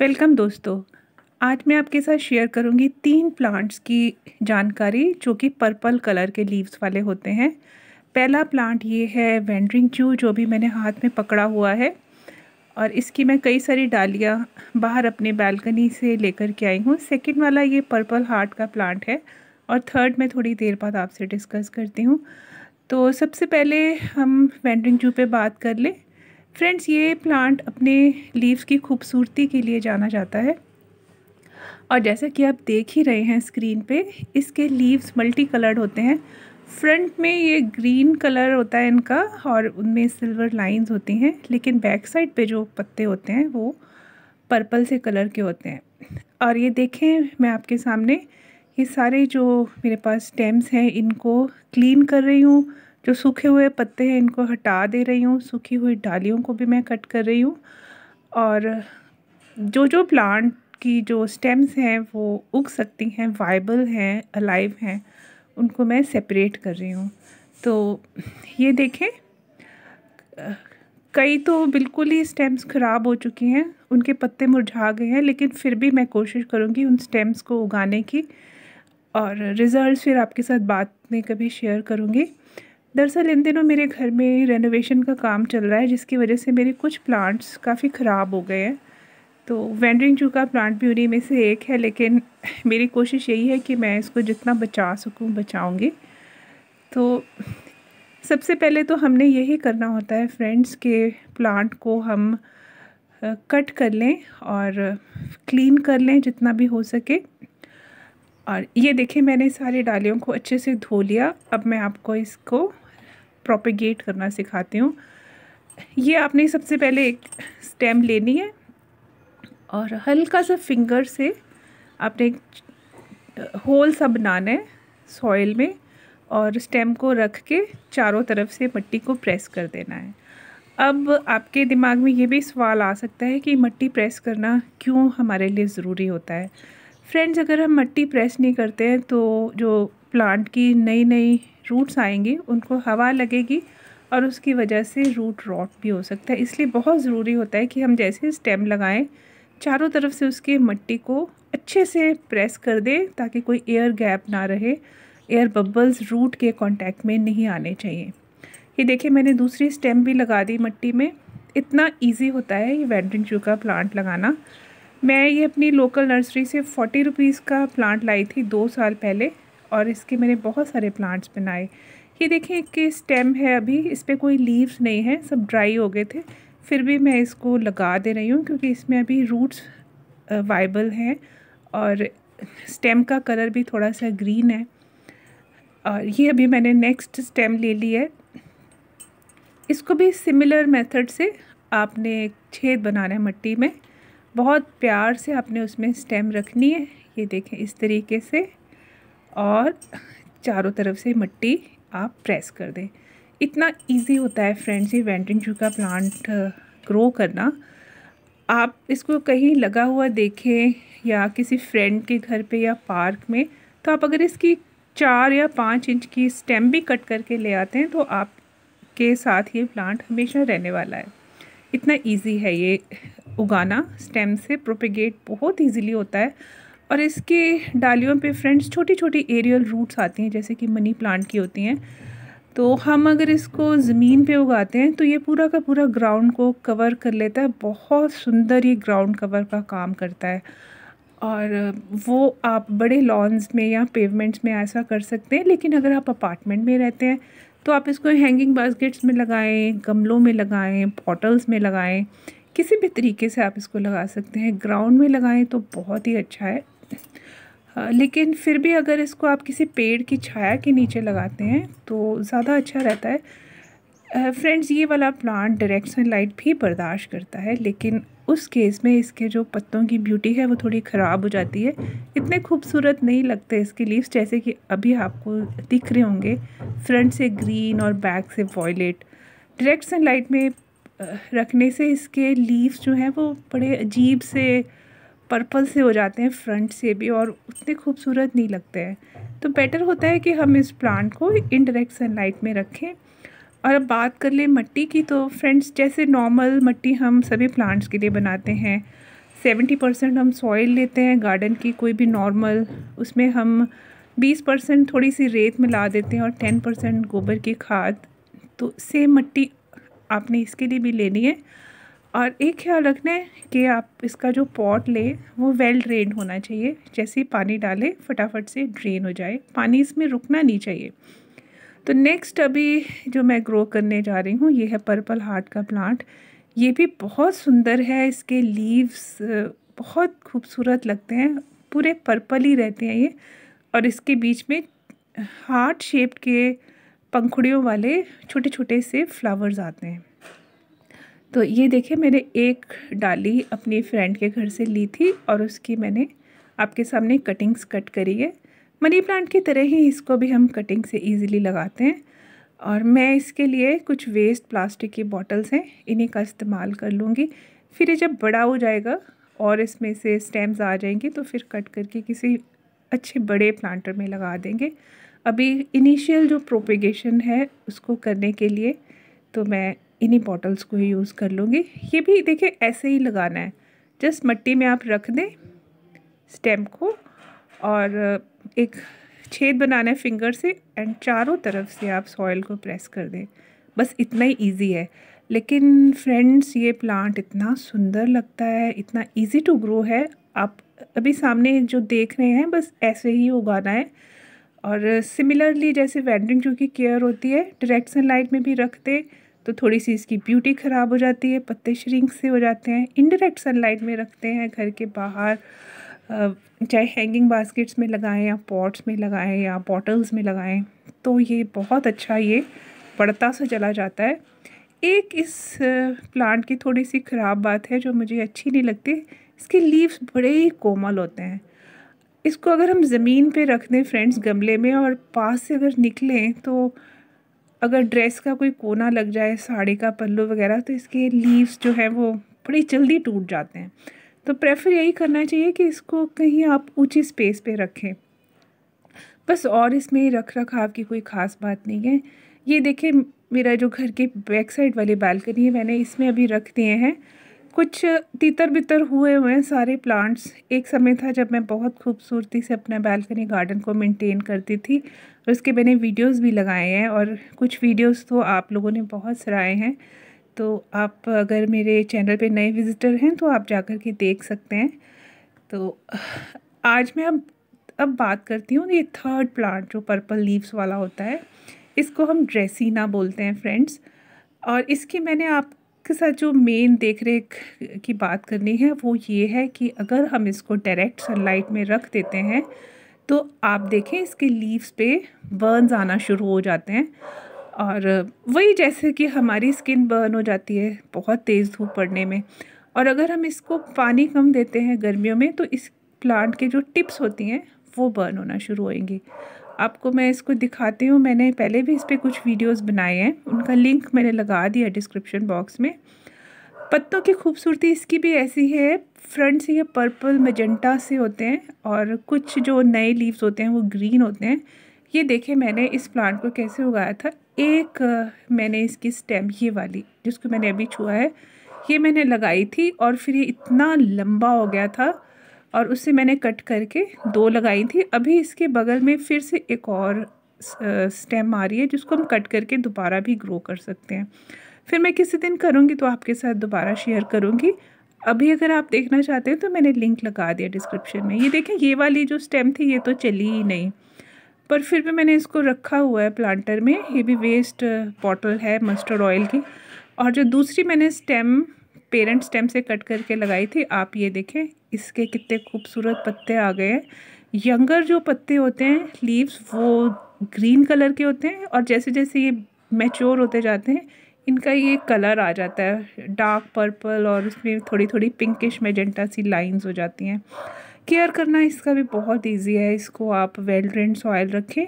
welcome दोस्तों आज मैं आपके साथ शेयर करूंगी तीन प्लांट्स की जानकारी जो कि पर्पल कलर के लीव्स वाले होते हैं पहला प्लांट ये है वेंड्रिंग चू जो भी मैंने हाथ में पकड़ा हुआ है और इसकी मैं कई सारी डालियाँ बाहर अपने बालकनी से लेकर के आई हूँ सेकेंड वाला ये पर्पल हार्ट का प्लांट है और थर्ड मैं थोड़ी देर बाद आपसे डिस्कस करती हूँ तो सबसे पहले हम वेंड्रिंग चू पे बात कर लें फ्रेंड्स ये प्लांट अपने लीव्स की खूबसूरती के लिए जाना जाता है और जैसा कि आप देख ही रहे हैं स्क्रीन पे इसके लीव्स मल्टी कलर्ड होते हैं फ्रंट में ये ग्रीन कलर होता है इनका और उनमें सिल्वर लाइंस होती हैं लेकिन बैक साइड पे जो पत्ते होते हैं वो पर्पल से कलर के होते हैं और ये देखें मैं आपके सामने ये सारे जो मेरे पास स्टेम्स हैं इनको क्लीन कर रही हूँ जो सूखे हुए पत्ते हैं इनको हटा दे रही हूँ सूखी हुई डालियों को भी मैं कट कर रही हूँ और जो जो प्लांट की जो स्टेम्स हैं वो उग सकती हैं वाइबल हैं अलाइव हैं उनको मैं सेपरेट कर रही हूँ तो ये देखें कई तो बिल्कुल ही स्टेम्स ख़राब हो चुकी हैं उनके पत्ते मुरझा गए हैं लेकिन फिर भी मैं कोशिश करूँगी उन स्टेम्स को उगाने की और रिज़ल्ट फिर आपके साथ बात में कभी शेयर करूँगी दरअसल इन दिनों मेरे घर में रेनोवेशन का काम चल रहा है जिसकी वजह से मेरे कुछ प्लांट्स काफ़ी ख़राब हो गए हैं तो वेंडरिंग चूका प्लांट भी उन्हीं में से एक है लेकिन मेरी कोशिश यही है कि मैं इसको जितना बचा सकूँ बचाऊँगी तो सबसे पहले तो हमने यही करना होता है फ्रेंड्स के प्लांट को हम कट कर लें और क्लीन कर लें जितना भी हो सके और ये देखिए मैंने सारे डालियों को अच्छे से धो लिया अब मैं आपको इसको प्रोपिगेट करना सिखाती हूँ ये आपने सबसे पहले एक स्टेम लेनी है और हल्का सा फिंगर से आपने एक होल सा बनाना है सॉइल में और स्टेम को रख के चारों तरफ से मट्टी को प्रेस कर देना है अब आपके दिमाग में ये भी सवाल आ सकता है कि मिट्टी प्रेस करना क्यों हमारे लिए ज़रूरी होता है फ्रेंड्स अगर हम मिट्टी प्रेस नहीं करते हैं तो जो प्लांट की नई नई रूट्स आएंगी उनको हवा लगेगी और उसकी वजह से रूट रॉट भी हो सकता है इसलिए बहुत ज़रूरी होता है कि हम जैसे स्टेम लगाएं चारों तरफ से उसके मिट्टी को अच्छे से प्रेस कर दें ताकि कोई एयर गैप ना रहे एयर बबल्स रूट के कांटेक्ट में नहीं आने चाहिए ये देखिए मैंने दूसरी स्टेम भी लगा दी मिट्टी में इतना ईजी होता है ये वेडरिंग शू का प्लांट लगाना मैं ये अपनी लोकल नर्सरी से फोर्टी रुपीज़ का प्लांट लाई थी दो साल पहले और इसके मैंने बहुत सारे प्लांट्स बनाए ये देखें कि स्टेम है अभी इस पर कोई लीव्स नहीं है सब ड्राई हो गए थे फिर भी मैं इसको लगा दे रही हूँ क्योंकि इसमें अभी रूट्स वाइबल हैं और स्टेम का कलर भी थोड़ा सा ग्रीन है और ये अभी मैंने नेक्स्ट स्टेम ले ली है इसको भी सिमिलर मेथड से आपने एक छेद बनाना है मिट्टी में बहुत प्यार से आपने उसमें स्टेम रखनी है ये देखें इस तरीके से और चारों तरफ से मिट्टी आप प्रेस कर दें इतना इजी होता है फ्रेंड्स ये वेंटिंग का प्लांट ग्रो uh, करना आप इसको कहीं लगा हुआ देखें या किसी फ्रेंड के घर पे या पार्क में तो आप अगर इसकी चार या पाँच इंच की स्टेम भी कट करके ले आते हैं तो आपके साथ ये प्लांट हमेशा रहने वाला है इतना इजी है ये उगाना स्टेम से प्रोपिगेट बहुत इजीली होता है और इसके डालियों पे फ्रेंड्स छोटी छोटी एरियल रूट्स आती हैं जैसे कि मनी प्लांट की होती हैं तो हम अगर इसको ज़मीन पे उगाते हैं तो ये पूरा का पूरा ग्राउंड को कवर कर लेता है बहुत सुंदर ये ग्राउंड कवर का काम करता है और वो आप बड़े लॉन्स में या पेवमेंट्स में ऐसा कर सकते हैं लेकिन अगर आप अपार्टमेंट में रहते हैं तो आप इसको हैंगिंग बास्केट्स में लगाएं गमलों में लगाएं पॉटल्स में लगाएं किसी भी तरीके से आप इसको लगा सकते हैं ग्राउंड में लगाएं तो बहुत ही अच्छा है लेकिन फिर भी अगर इसको आप किसी पेड़ की छाया के नीचे लगाते हैं तो ज़्यादा अच्छा रहता है फ्रेंड्स ये वाला प्लांट डायरेक्ट सनलाइट भी बर्दाश्त करता है लेकिन उस केस में इसके जो पत्तों की ब्यूटी है वो थोड़ी ख़राब हो जाती है इतने खूबसूरत नहीं लगते इसके लीव्स जैसे कि अभी आपको दिख रहे होंगे फ्रंट से ग्रीन और बैक से वॉयलेट डायरेक्ट सनलाइट में रखने से इसके लीव्स जो हैं वो बड़े अजीब से पर्पल से हो जाते हैं फ्रंट से भी और उतने खूबसूरत नहीं लगते हैं तो बेटर होता है कि हम इस प्लांट को इनडायरेक्ट सनलाइट में रखें और अब बात कर लें मिट्टी की तो फ्रेंड्स जैसे नॉर्मल मिट्टी हम सभी प्लांट्स के लिए बनाते हैं सेवेंटी परसेंट हम सॉइल लेते हैं गार्डन की कोई भी नॉर्मल उसमें हम बीस परसेंट थोड़ी सी रेत मिला देते हैं और टेन परसेंट गोबर की खाद तो सेम मिट्टी आपने इसके लिए भी लेनी है और एक ख्याल रखना है कि आप इसका जो पॉट ले वो वेल ड्रेन होना चाहिए जैसे ही पानी डालें फटाफट से ड्रेन हो जाए पानी इसमें रुकना नहीं चाहिए तो नेक्स्ट अभी जो मैं ग्रो करने जा रही हूँ ये है पर्पल हार्ट का प्लांट ये भी बहुत सुंदर है इसके लीव्स बहुत खूबसूरत लगते हैं पूरे पर्पल ही रहते हैं ये और इसके बीच में हार्ट शेप के पंखुड़ियों वाले छोटे छोटे से फ्लावर्स आते हैं तो ये देखिए मैंने एक डाली अपनी फ्रेंड के घर से ली थी और उसकी मैंने आपके सामने कटिंग्स कट करी है मनी प्लांट की तरह ही इसको भी हम कटिंग से ईजिली लगाते हैं और मैं इसके लिए कुछ वेस्ट प्लास्टिक की बॉटल्स हैं इन्हीं का इस्तेमाल कर लूँगी फिर ये जब बड़ा हो जाएगा और इसमें से स्टेम्स आ जाएंगे तो फिर कट करके किसी अच्छे बड़े प्लांटर में लगा देंगे अभी इनिशियल जो प्रोपिगेशन है उसको करने के लिए तो मैं इन्हीं बॉटल्स को ही यूज़ कर लूँगी ये भी देखिए ऐसे ही लगाना है जस्ट मट्टी में आप रख दें स्टेम को और एक छेद बनाना है फिंगर से एंड चारों तरफ से आप सॉइल को प्रेस कर दें बस इतना ही ईजी है लेकिन फ्रेंड्स ये प्लांट इतना सुंदर लगता है इतना ईजी टू ग्रो है आप अभी सामने जो देख रहे हैं बस ऐसे ही उगाना है और सिमिलरली जैसे वेंड्रिंग जो की केयर होती है डायरेक्ट सनलाइट में भी रख दें तो थोड़ी सी इसकी ब्यूटी ख़राब हो जाती है पत्ते श्रिंक से हो जाते हैं इनडायरेक्ट सनलाइट में रखते हैं घर के बाहर चाहे हैंगिंग बास्केट्स में लगाएं या पॉट्स में लगाएं या बॉटल्स में लगाएं तो ये बहुत अच्छा ये बढ़ता सा चला जाता है एक इस प्लांट की थोड़ी सी ख़राब बात है जो मुझे अच्छी नहीं लगती इसके लीव्स बड़े ही कोमल होते हैं इसको अगर हम ज़मीन पे रख दें फ्रेंड्स गमले में और पास से अगर निकलें तो अगर ड्रेस का कोई कोना लग जाए साड़ी का पल्लू वगैरह तो इसके लीव्स जो है वो बड़ी जल्दी टूट जाते हैं तो प्रेफर यही करना चाहिए कि इसको कहीं आप ऊँची स्पेस पे रखें बस और इसमें रख रखाव की कोई ख़ास बात नहीं है ये देखें मेरा जो घर के बैक साइड वाली बालकनी है मैंने इसमें अभी रख दिए हैं कुछ तीतर बितर हुए हुए हैं सारे प्लांट्स एक समय था जब मैं बहुत खूबसूरती से अपना बालकनी गार्डन को मेंटेन करती थी और इसके मैंने वीडियोस भी लगाए हैं और कुछ वीडियोस तो आप लोगों ने बहुत सराहे हैं तो आप अगर मेरे चैनल पे नए विज़िटर हैं तो आप जाकर के देख सकते हैं तो आज मैं अब अब बात करती हूँ ये थर्ड प्लांट जो पर्पल लीव्स वाला होता है इसको हम ड्रेसिना बोलते हैं फ्रेंड्स और इसकी मैंने आप इसके साथ जो मेन देख रेख की बात करनी है वो ये है कि अगर हम इसको डायरेक्ट सनलाइट में रख देते हैं तो आप देखें इसके लीव्स पे बर्न्स आना शुरू हो जाते हैं और वही जैसे कि हमारी स्किन बर्न हो जाती है बहुत तेज़ धूप पड़ने में और अगर हम इसको पानी कम देते हैं गर्मियों में तो इस प्लांट के जो टिप्स होती हैं वो बर्न होना शुरू होएंगी आपको मैं इसको दिखाती हूँ मैंने पहले भी इस पर कुछ वीडियोस बनाए हैं उनका लिंक मैंने लगा दिया डिस्क्रिप्शन बॉक्स में पत्तों की खूबसूरती इसकी भी ऐसी है फ्रंट से ये पर्पल मजेंटा से होते हैं और कुछ जो नए लीव्स होते हैं वो ग्रीन होते हैं ये देखे मैंने इस प्लांट को कैसे उगाया था एक मैंने इसकी स्टेम ये वाली जिसको मैंने अभी छुआ है ये मैंने लगाई थी और फिर ये इतना लंबा हो गया था और उससे मैंने कट करके दो लगाई थी अभी इसके बगल में फिर से एक और स्टेम आ रही है जिसको हम कट करके दोबारा भी ग्रो कर सकते हैं फिर मैं किसी दिन करूँगी तो आपके साथ दोबारा शेयर करूँगी अभी अगर आप देखना चाहते हैं तो मैंने लिंक लगा दिया डिस्क्रिप्शन में ये देखें ये वाली जो स्टेम थी ये तो चली ही नहीं पर फिर भी मैंने इसको रखा हुआ है प्लांटर में ये भी वेस्ट बॉटल है मस्टर्ड ऑयल की और जो दूसरी मैंने स्टेम पेरेंट स्टेम से कट करके लगाई थी आप ये देखें इसके कितने खूबसूरत पत्ते आ गए हैं यंगर जो पत्ते होते हैं लीव्स वो ग्रीन कलर के होते हैं और जैसे जैसे ये मैच्योर होते जाते हैं इनका ये कलर आ जाता है डार्क पर्पल और उसमें थोड़ी थोड़ी पिंकिश मेजेंटा सी लाइंस हो जाती हैं केयर करना इसका भी बहुत इजी है इसको आप वेल ड्रेंड सॉयल रखें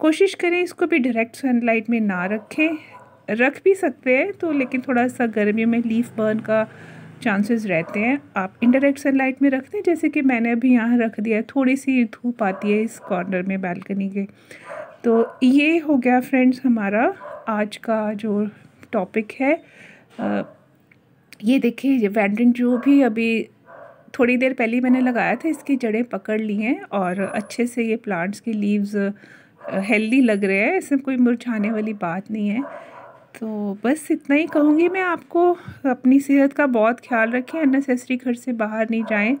कोशिश करें इसको भी डायरेक्ट सनलाइट में ना रखें रख भी सकते हैं तो लेकिन थोड़ा सा गर्मियों में लीफ बर्न का चांसेस रहते हैं आप इंडायरेक्ट सनलाइट में रख दें जैसे कि मैंने अभी यहाँ रख दिया है थोड़ी सी धूप आती है इस कॉर्नर में बालकनी के तो ये हो गया फ्रेंड्स हमारा आज का जो टॉपिक है आ, ये देखिए वैंड्रिन जो भी अभी थोड़ी देर पहले मैंने लगाया था इसकी जड़ें पकड़ ली हैं और अच्छे से ये प्लांट्स के लीव्स हेल्दी लग रहे हैं इसमें कोई मुरझाने वाली बात नहीं है तो बस इतना ही कहूँगी मैं आपको अपनी सेहत का बहुत ख्याल रखें अननेसेसरी घर से बाहर नहीं जाएं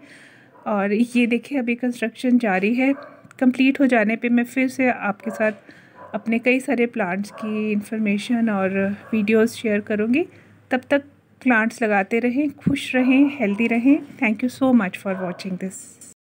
और ये देखिए अभी कंस्ट्रक्शन जारी है कंप्लीट हो जाने पे मैं फिर से आपके साथ अपने कई सारे प्लांट्स की इन्फॉर्मेशन और वीडियोस शेयर करूँगी तब तक प्लांट्स लगाते रहें खुश रहें हेल्दी रहें thank you so much for watching this